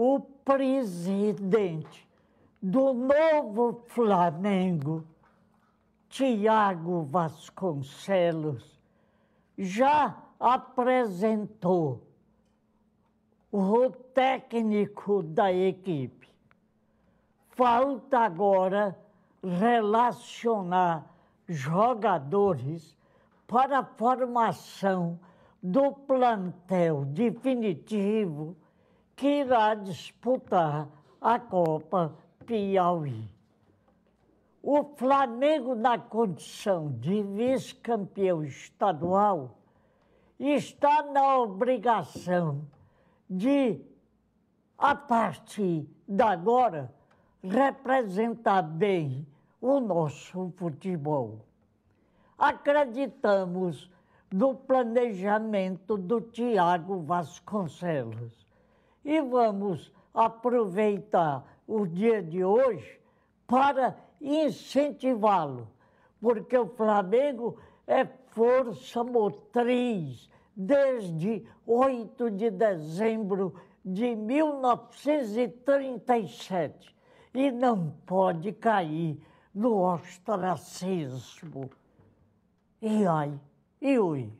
o presidente do novo Flamengo, Tiago Vasconcelos, já apresentou o técnico da equipe. Falta agora relacionar jogadores para a formação do plantel definitivo que irá disputar a Copa Piauí. O Flamengo, na condição de vice-campeão estadual, está na obrigação de, a partir de agora, representar bem o nosso futebol. Acreditamos no planejamento do Tiago Vasconcelos e vamos aproveitar o dia de hoje para incentivá-lo, porque o Flamengo é força motriz desde 8 de dezembro de 1937 e não pode cair no ostracismo. E ai, e ui.